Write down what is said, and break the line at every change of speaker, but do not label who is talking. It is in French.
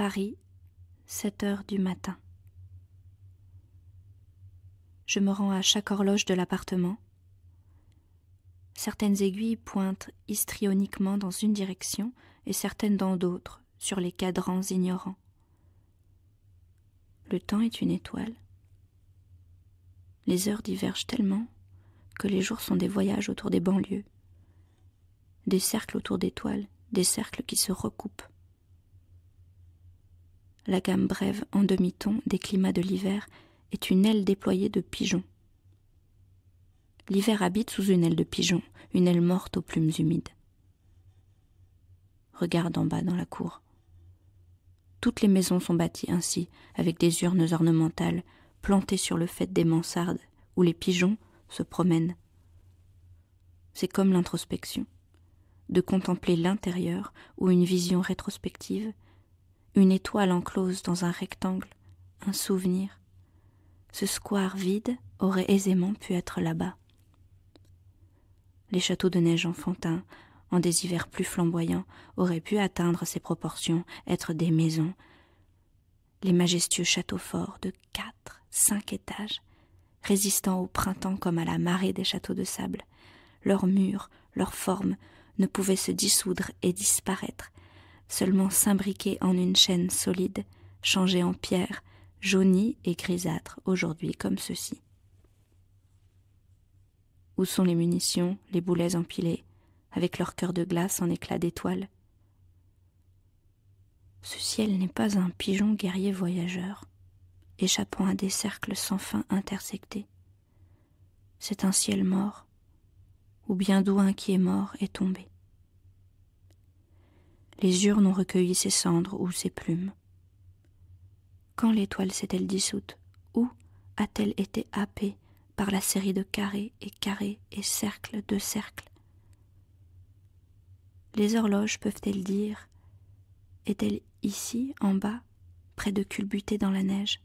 Paris, 7 heures du matin. Je me rends à chaque horloge de l'appartement. Certaines aiguilles pointent histrioniquement dans une direction et certaines dans d'autres, sur les cadrans ignorants. Le temps est une étoile. Les heures divergent tellement que les jours sont des voyages autour des banlieues, des cercles autour d'étoiles, des cercles qui se recoupent. La gamme brève en demi-ton des climats de l'hiver est une aile déployée de pigeons. L'hiver habite sous une aile de pigeon, une aile morte aux plumes humides. Regarde en bas dans la cour. Toutes les maisons sont bâties ainsi, avec des urnes ornementales plantées sur le fait des mansardes où les pigeons se promènent. C'est comme l'introspection, de contempler l'intérieur ou une vision rétrospective une étoile enclose dans un rectangle, un souvenir. Ce square vide aurait aisément pu être là-bas. Les châteaux de neige enfantins, en des hivers plus flamboyants, auraient pu atteindre ces proportions, être des maisons. Les majestueux châteaux forts de quatre, cinq étages, résistant au printemps comme à la marée des châteaux de sable, leurs murs, leurs formes ne pouvaient se dissoudre et disparaître, seulement s'imbriquer en une chaîne solide, changée en pierre, jaunie et grisâtre aujourd'hui comme ceci. Où sont les munitions, les boulets empilés, avec leur cœur de glace en éclat d'étoiles Ce ciel n'est pas un pigeon guerrier voyageur, échappant à des cercles sans fin intersectés. C'est un ciel mort, ou bien d'où un qui est mort est tombé les urnes ont recueilli ses cendres ou ses plumes. Quand l'étoile s'est-elle dissoute Où a-t-elle été happée par la série de carrés et carrés et cercles de cercles Les horloges peuvent-elles dire Est-elle ici, en bas, près de culbuter dans la neige